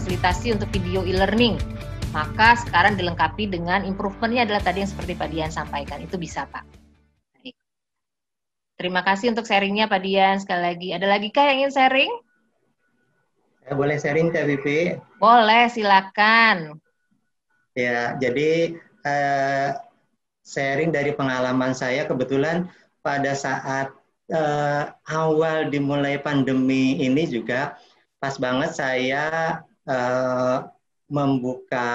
memfasilitasi untuk video e-learning. Maka sekarang dilengkapi dengan improvementnya adalah tadi yang seperti Pak Dian sampaikan, itu bisa Pak. Terima kasih untuk sharingnya Pak Dian sekali lagi. Ada lagi kah yang ingin sharing? Saya eh, boleh sharing ke BP? Boleh, silakan. Ya, jadi eh, sharing dari pengalaman saya kebetulan pada saat eh, awal dimulai pandemi ini juga pas banget saya uh, membuka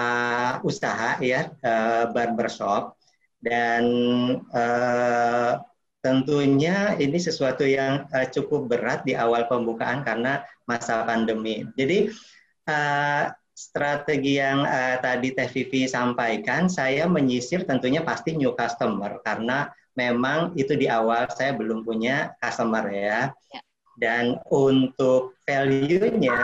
usaha ya uh, barbershop dan uh, tentunya ini sesuatu yang uh, cukup berat di awal pembukaan karena masa pandemi. Jadi uh, strategi yang uh, tadi Teh Vivi sampaikan, saya menyisir tentunya pasti new customer karena memang itu di awal saya belum punya customer ya. ya. Dan untuk value-nya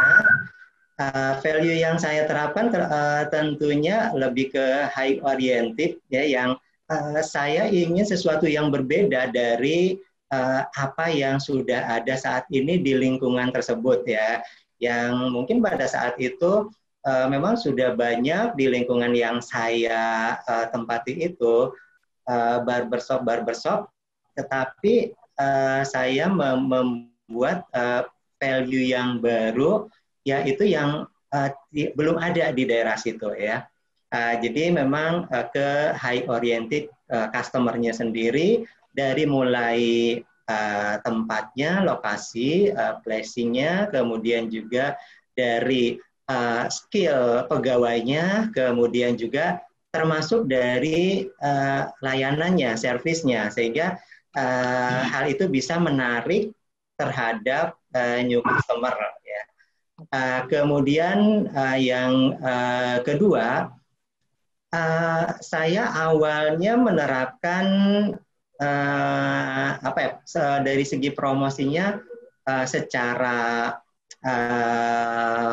uh, value yang saya terapkan ter, uh, tentunya lebih ke high oriented ya yang uh, saya ingin sesuatu yang berbeda dari uh, apa yang sudah ada saat ini di lingkungan tersebut ya yang mungkin pada saat itu uh, memang sudah banyak di lingkungan yang saya uh, tempati itu uh, barbershop barbershop tetapi uh, saya mem membuat uh, value yang baru ya itu yang uh, di, belum ada di daerah situ ya. Uh, jadi memang uh, ke high oriented uh, customernya sendiri dari mulai uh, tempatnya, lokasi, uh, placingnya, kemudian juga dari uh, skill pegawainya, kemudian juga termasuk dari uh, layanannya, servisnya, sehingga uh, hmm. hal itu bisa menarik terhadap uh, new customer Uh, kemudian uh, yang uh, kedua, uh, saya awalnya menerapkan uh, apa ya dari segi promosinya uh, secara uh,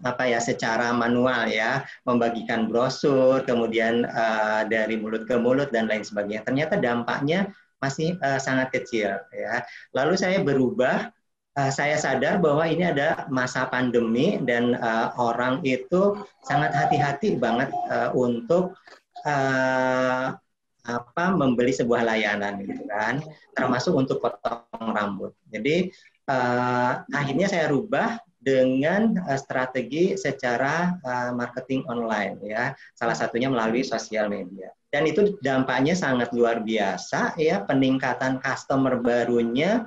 apa ya secara manual ya membagikan brosur kemudian uh, dari mulut ke mulut dan lain sebagainya ternyata dampaknya masih uh, sangat kecil ya lalu saya berubah Eh, saya sadar bahwa ini ada masa pandemi dan uh, orang itu sangat hati-hati banget uh, untuk uh, apa membeli sebuah layanan gitu kan, termasuk untuk potong rambut. Jadi uh, akhirnya saya rubah dengan uh, strategi secara uh, marketing online ya salah satunya melalui sosial media dan itu dampaknya sangat luar biasa ya peningkatan customer barunya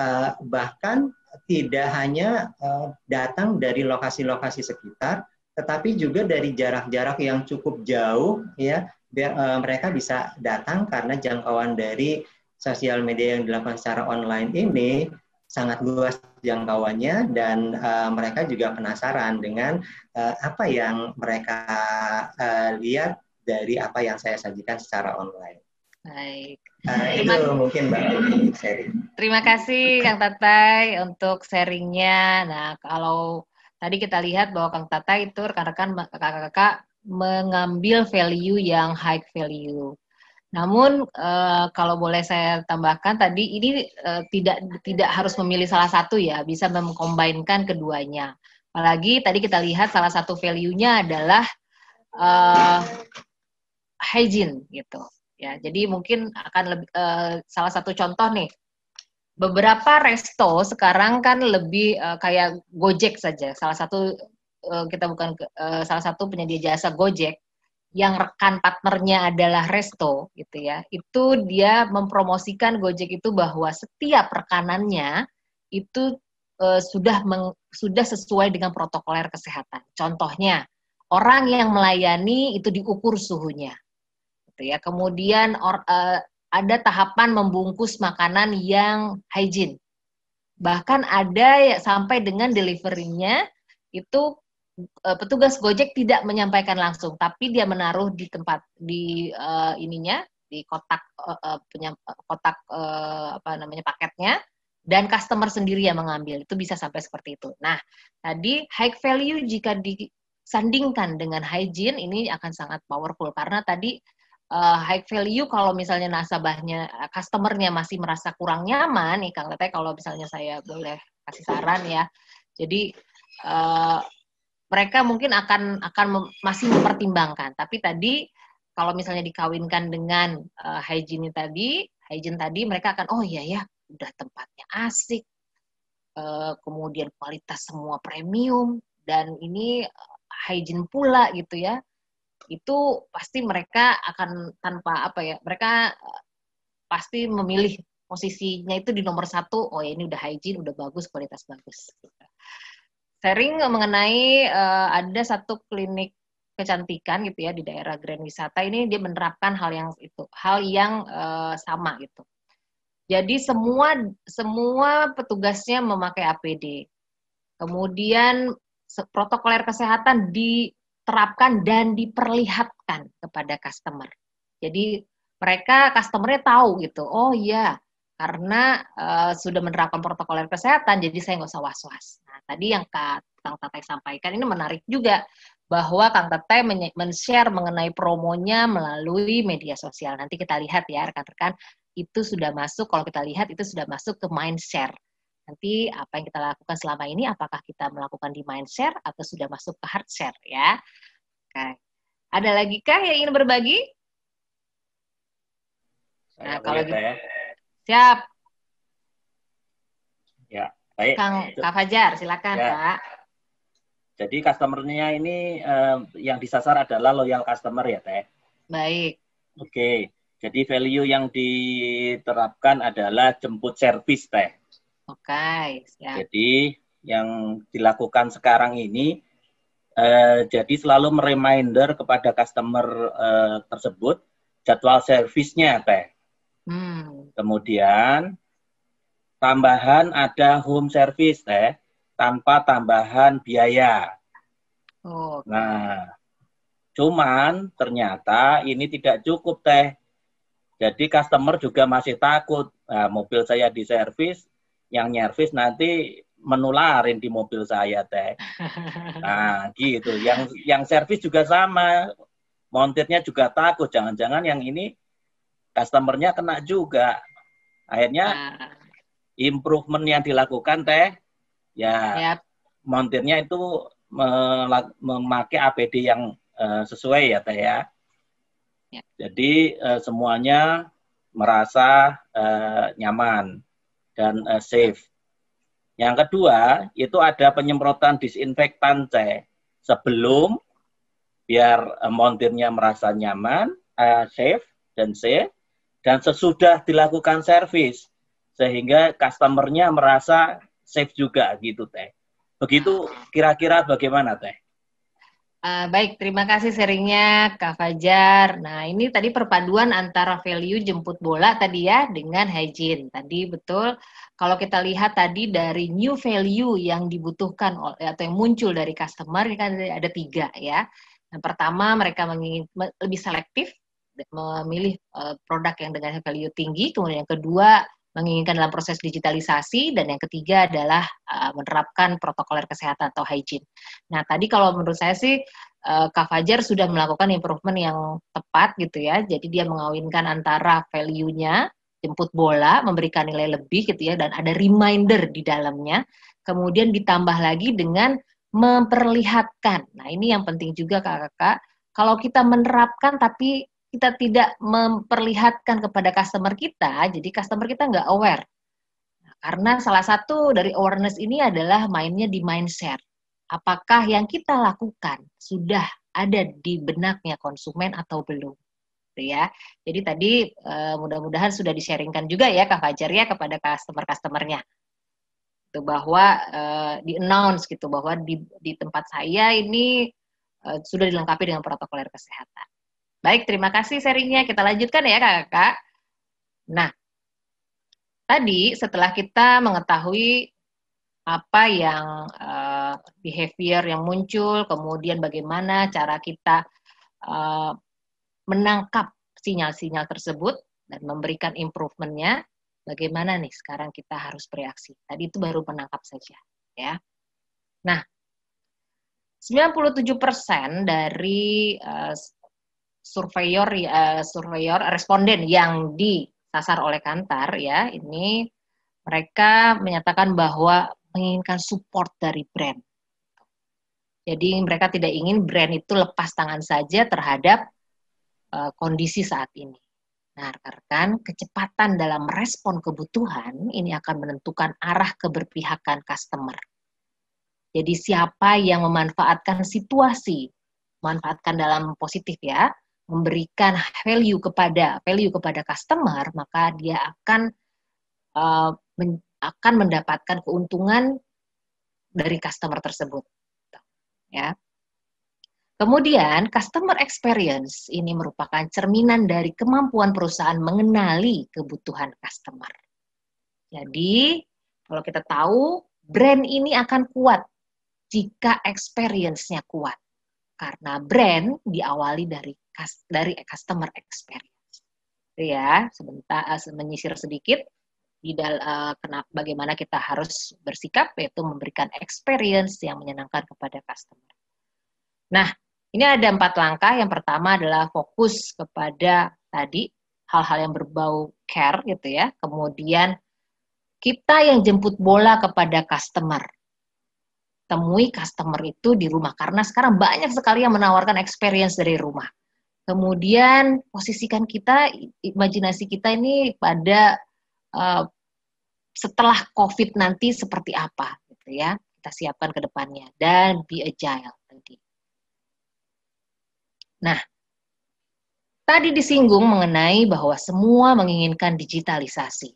uh, bahkan tidak hanya uh, datang dari lokasi-lokasi sekitar, tetapi juga dari jarak-jarak yang cukup jauh, ya, biar uh, mereka bisa datang karena jangkauan dari sosial media yang dilakukan secara online ini sangat luas jangkauannya dan uh, mereka juga penasaran dengan uh, apa yang mereka uh, lihat dari apa yang saya sajikan secara online. Baik. Nah, terima, itu mungkin Mbak sharing. Terima kasih Kang Tatai untuk sharingnya. Nah, kalau tadi kita lihat bahwa Kang Tatai itu rekan-rekan kakak-kakak mengambil value yang high value. Namun eh, kalau boleh saya tambahkan tadi ini eh, tidak tidak harus memilih salah satu ya, bisa mengkombinkan keduanya. Apalagi tadi kita lihat salah satu value-nya adalah uh, hygiene gitu ya jadi mungkin akan lebih eh, uh, salah satu contoh nih beberapa resto sekarang kan lebih uh, kayak Gojek saja salah satu uh, kita bukan uh, salah satu penyedia jasa Gojek yang rekan partnernya adalah resto gitu ya itu dia mempromosikan Gojek itu bahwa setiap rekanannya itu uh, sudah meng, sudah sesuai dengan protokoler kesehatan contohnya orang yang melayani itu diukur suhunya gitu ya. Kemudian or, uh, ada tahapan membungkus makanan yang hygiene. Bahkan ada ya, sampai dengan deliverynya itu uh, petugas Gojek tidak menyampaikan langsung, tapi dia menaruh di tempat di uh, ininya di kotak uh, penyam, kotak uh, apa namanya paketnya dan customer sendiri yang mengambil itu bisa sampai seperti itu. Nah, tadi high value jika disandingkan dengan hygiene ini akan sangat powerful karena tadi uh, high value kalau misalnya nasabahnya eh, customernya masih merasa kurang nyaman nih Kang Teteh kalau misalnya saya boleh kasih saran ya jadi uh, mereka mungkin akan akan mem, masih mempertimbangkan tapi tadi kalau misalnya dikawinkan dengan uh, hygiene tadi hygiene tadi mereka akan oh iya ya udah tempatnya asik uh, kemudian kualitas semua premium dan ini hygiene pula gitu ya itu pasti mereka akan tanpa apa ya mereka eh, pasti memilih posisinya itu di nomor satu oh ya ini udah hygiene udah bagus kualitas bagus sharing mengenai uh, ada satu klinik kecantikan gitu ya di daerah Grand Wisata ini dia menerapkan hal yang itu hal yang uh, sama gitu jadi semua semua petugasnya memakai APD kemudian protokoler kesehatan di diterapkan dan diperlihatkan kepada customer. Jadi mereka customernya tahu gitu, oh iya karena uh, sudah menerapkan protokol kesehatan, jadi saya nggak usah was-was. Nah, tadi yang Kang Tatay sampaikan ini menarik juga bahwa Kang Tete men-share mengenai promonya melalui media sosial. Nanti kita lihat ya rekan-rekan, itu sudah masuk, kalau kita lihat itu sudah masuk ke mindshare nanti apa yang kita lakukan selama ini apakah kita melakukan di mind share atau sudah masuk ke heart share? ya. Oke. Ada lagi kah yang ingin berbagi? Saya nah, kalau gitu. Ya. Siap. Ya, baik. Kang, Kak Fajar, silakan, ya. Kak. Jadi customernya ini eh, yang disasar adalah loyal customer ya, Teh. Baik. Oke. Jadi value yang diterapkan adalah jemput servis, Teh. Oke, okay, siap. Jadi yang dilakukan sekarang ini uh, jadi selalu mereminder kepada customer uh, tersebut jadwal servisnya teh. Hmm. Kemudian tambahan ada home service teh tanpa tambahan biaya. Nah, cuman ternyata ini tidak cukup teh. Jadi customer juga masih takut. Nah, mobil saya di servis yang nyervis nanti menularin di mobil saya teh. Nah gitu. Yang yang servis juga sama. Montirnya juga takut. Jangan-jangan yang ini customernya kena juga. Akhirnya nah. improvement yang dilakukan teh, ya yep. montirnya itu memakai APD yang uh, sesuai ya teh ya. Yep. Jadi uh, semuanya merasa uh, nyaman dan uh, safe. Yang kedua, itu ada penyemprotan disinfektan C sebelum biar uh, montirnya merasa nyaman, uh, safe dan safe dan sesudah dilakukan servis sehingga customernya merasa safe juga gitu teh. Begitu kira-kira bagaimana teh? Uh, baik, terima kasih seringnya Kak Fajar. Nah, ini tadi perpaduan antara value jemput bola tadi ya dengan hygiene. Tadi betul kalau kita lihat tadi dari new value yang dibutuhkan atau yang muncul dari customer ini kan ada tiga ya. Yang pertama mereka mengingin lebih selektif memilih eh, produk yang dengan value tinggi. Kemudian yang kedua menginginkan dalam proses digitalisasi, dan yang ketiga adalah eh, menerapkan protokol kesehatan atau hygiene. Nah, tadi kalau menurut saya sih, uh, Kak Fajar sudah melakukan improvement yang tepat gitu ya, jadi dia mengawinkan antara value-nya, jemput bola, memberikan nilai lebih gitu ya, dan ada reminder di dalamnya, kemudian ditambah lagi dengan memperlihatkan. Nah, ini yang penting juga kakak-kakak, kalau kita menerapkan tapi kita tidak memperlihatkan kepada customer kita, jadi customer kita nggak aware. Karena salah satu dari awareness ini adalah mainnya di mindset. Apakah yang kita lakukan sudah ada di benaknya konsumen atau belum? Gitu ya. Jadi tadi eh, mudah-mudahan sudah disharingkan juga ya Kak Fajar ya kepada customer-customernya. Itu bahwa eh, di announce gitu bahwa di di tempat saya ini eh, sudah dilengkapi dengan protokol kesehatan. Baik, terima kasih sharingnya. Kita lanjutkan ya kakak-kakak. Nah, tadi setelah kita mengetahui apa yang uh, behavior yang muncul, kemudian bagaimana cara kita uh, menangkap sinyal-sinyal tersebut dan memberikan improvementnya, bagaimana nih sekarang kita harus bereaksi. Tadi itu baru menangkap saja, ya. Nah, 97% dari uh, surveyor uh, surveyor responden yang disasar oleh Kantar ya ini mereka menyatakan bahwa menginginkan support dari brand. Jadi mereka tidak ingin brand itu lepas tangan saja terhadap uh, kondisi saat ini. Nah, rekan kecepatan dalam respon kebutuhan ini akan menentukan arah keberpihakan customer. Jadi siapa yang memanfaatkan situasi, manfaatkan dalam positif ya, memberikan value kepada value kepada customer, maka dia akan uh, men, akan mendapatkan keuntungan dari customer tersebut. Ya. Kemudian, customer experience ini merupakan cerminan dari kemampuan perusahaan mengenali kebutuhan customer. Jadi, kalau kita tahu, brand ini akan kuat jika experience-nya kuat. Karena brand diawali dari dari customer experience. Jadi gitu ya, sebentar eh, menyisir sedikit di dal, eh, kenapa, bagaimana kita harus bersikap yaitu memberikan experience yang menyenangkan kepada customer. Nah, ini ada empat langkah. Yang pertama adalah fokus kepada tadi hal-hal yang berbau care gitu ya. Kemudian kita yang jemput bola kepada customer. Temui customer itu di rumah karena sekarang banyak sekali yang menawarkan experience dari rumah. Kemudian posisikan kita imajinasi kita ini pada uh, setelah COVID nanti seperti apa gitu ya. Kita siapkan ke depannya dan be agile nanti. Nah, tadi disinggung mengenai bahwa semua menginginkan digitalisasi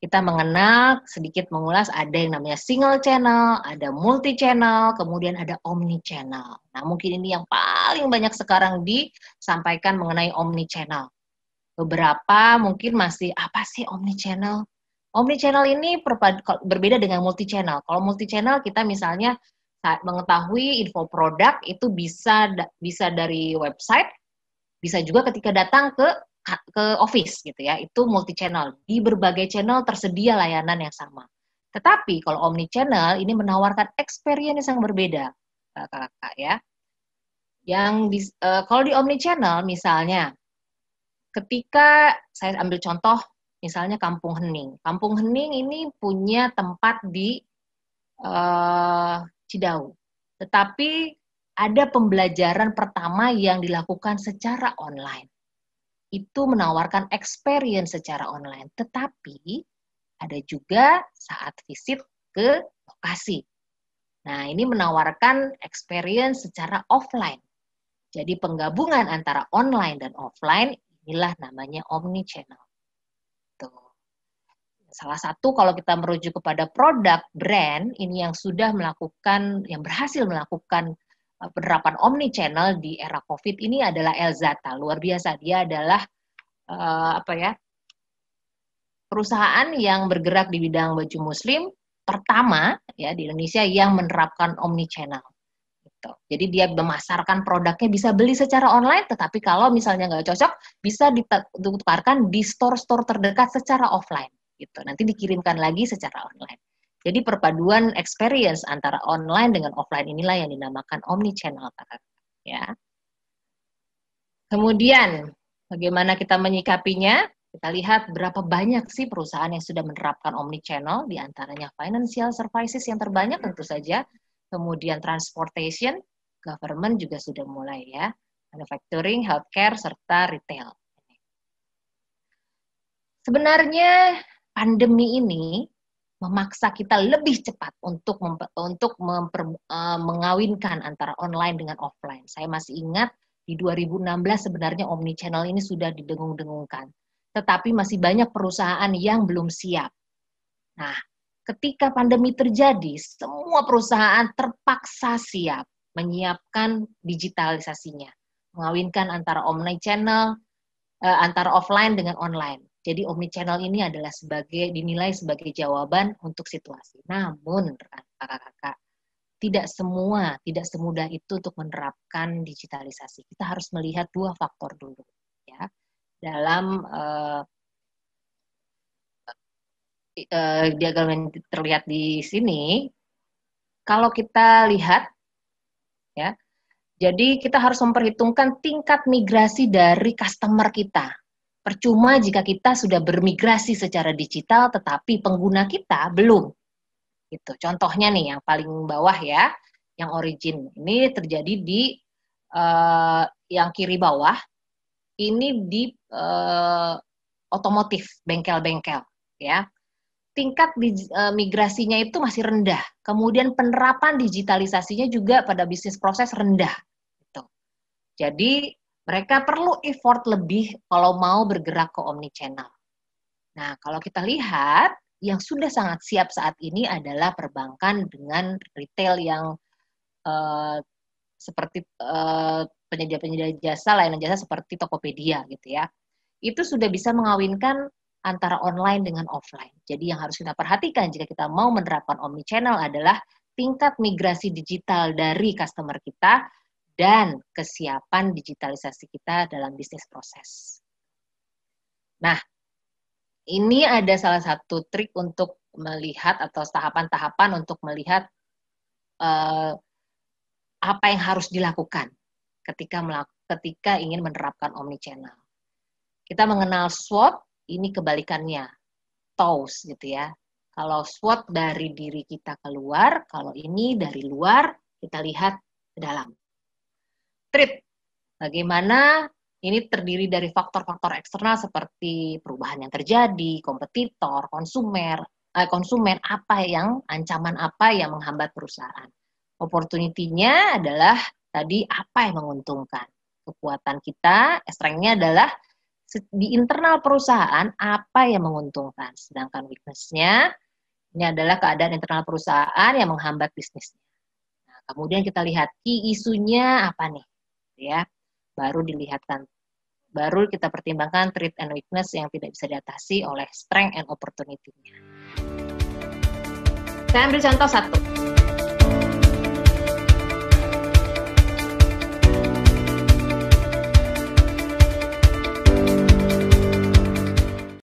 kita mengenal sedikit mengulas ada yang namanya single channel, ada multi channel, kemudian ada omni channel. Nah, mungkin ini yang paling banyak sekarang disampaikan mengenai omni channel. Beberapa mungkin masih apa sih omni channel? Omni channel ini berbeda dengan multi channel. Kalau multi channel kita misalnya mengetahui info produk itu bisa bisa dari website, bisa juga ketika datang ke ke office gitu ya. Itu multi channel. Di berbagai channel tersedia layanan yang sama. Tetapi kalau omni channel ini menawarkan experience yang berbeda, kakak-kakak ya. Yang di, uh, kalau di omni channel misalnya ketika saya ambil contoh misalnya Kampung Hening. Kampung Hening ini punya tempat di uh, eh, Cidau. Tetapi ada pembelajaran pertama yang dilakukan secara online itu menawarkan experience secara online, tetapi ada juga saat visit ke lokasi. Nah, ini menawarkan experience secara offline. Jadi penggabungan antara online dan offline inilah namanya omni channel. Salah satu kalau kita merujuk kepada produk brand ini yang sudah melakukan yang berhasil melakukan penerapan omni channel di era Covid ini adalah Elzata. Luar biasa dia adalah uh, apa ya? perusahaan yang bergerak di bidang baju muslim pertama ya di Indonesia yang menerapkan omni channel. Gitu. Jadi dia memasarkan produknya bisa beli secara online, tetapi kalau misalnya nggak cocok bisa ditukarkan di store-store terdekat secara offline. Gitu. Nanti dikirimkan lagi secara online. Jadi perpaduan experience antara online dengan offline inilah yang dinamakan omnichannel, channel Kakak. Ya. Kemudian, bagaimana kita menyikapinya? Kita lihat berapa banyak sih perusahaan yang sudah menerapkan omnichannel, diantaranya financial services yang terbanyak tentu saja, kemudian transportation, government juga sudah mulai ya, manufacturing, healthcare, serta retail. Sebenarnya pandemi ini memaksa kita lebih cepat untuk mem untuk memper, uh, mengawinkan antara online dengan offline. Saya masih ingat di 2016 sebenarnya omni channel ini sudah didengung-dengungkan, tetapi masih banyak perusahaan yang belum siap. Nah, ketika pandemi terjadi, semua perusahaan terpaksa siap menyiapkan digitalisasinya, mengawinkan antara omni channel uh, eh, antara offline dengan online. Jadi omni channel ini adalah sebagai dinilai sebagai jawaban untuk situasi. Namun kakak-kakak, tidak semua, tidak semudah itu untuk menerapkan digitalisasi. Kita harus melihat dua faktor dulu ya. Dalam uh, eh, uh, eh, diagram yang terlihat di sini, kalau kita lihat ya, jadi kita harus memperhitungkan tingkat migrasi dari customer kita Percuma jika kita sudah bermigrasi secara digital tetapi pengguna kita belum. Gitu. Contohnya nih yang paling bawah ya, yang origin. Ini terjadi di uh, yang kiri bawah. Ini di uh, otomotif, bengkel-bengkel ya. Tingkat eh, migrasinya itu masih rendah. Kemudian penerapan digitalisasinya juga pada bisnis proses rendah. Gitu. Jadi mereka perlu effort lebih kalau mau bergerak ke omnichannel. Nah, kalau kita lihat, yang sudah sangat siap saat ini adalah perbankan dengan retail yang uh, seperti penyedia eh, penyedia-penyedia jasa, layanan jasa seperti Tokopedia gitu ya. Itu sudah bisa mengawinkan antara online dengan offline. Jadi yang harus kita perhatikan jika kita mau menerapkan omnichannel adalah tingkat migrasi digital dari customer kita dan kesiapan digitalisasi kita dalam bisnis proses. Nah, ini ada salah satu trik untuk melihat atau tahapan-tahapan untuk melihat uh, apa yang harus dilakukan ketika melaku, ketika ingin menerapkan omnichannel. Kita mengenal SWOT, ini kebalikannya, TOWS gitu ya. Kalau SWOT dari diri kita keluar, kalau ini dari luar, kita lihat ke dalam. Trip, Bagaimana ini terdiri dari faktor-faktor eksternal seperti perubahan yang terjadi, kompetitor, konsumer, eh, konsumen apa yang ancaman apa yang menghambat perusahaan. Opportunity-nya adalah tadi apa yang menguntungkan. Kekuatan kita, strength-nya adalah di internal perusahaan apa yang menguntungkan. Sedangkan weakness-nya ini adalah keadaan internal perusahaan yang menghambat bisnisnya. Nah, kemudian kita lihat key isunya apa nih? gitu ya. Baru dilihatkan baru kita pertimbangkan treat and weakness yang tidak bisa diatasi oleh strength and opportunity-nya. Saya ambil contoh satu.